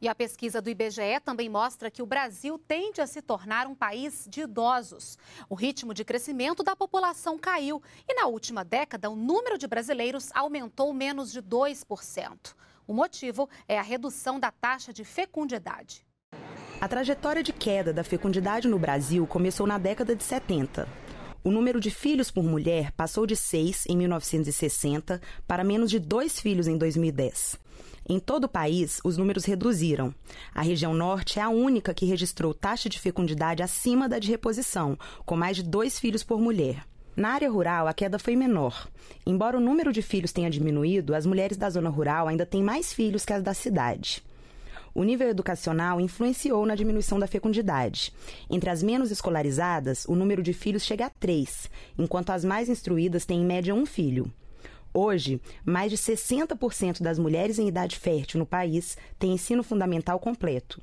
E a pesquisa do IBGE também mostra que o Brasil tende a se tornar um país de idosos. O ritmo de crescimento da população caiu e, na última década, o número de brasileiros aumentou menos de 2%. O motivo é a redução da taxa de fecundidade. A trajetória de queda da fecundidade no Brasil começou na década de 70. O número de filhos por mulher passou de 6 em 1960 para menos de 2 filhos em 2010. Em todo o país, os números reduziram. A região norte é a única que registrou taxa de fecundidade acima da de reposição, com mais de dois filhos por mulher. Na área rural, a queda foi menor. Embora o número de filhos tenha diminuído, as mulheres da zona rural ainda têm mais filhos que as da cidade. O nível educacional influenciou na diminuição da fecundidade. Entre as menos escolarizadas, o número de filhos chega a três, enquanto as mais instruídas têm em média um filho. Hoje, mais de 60% das mulheres em idade fértil no país têm ensino fundamental completo.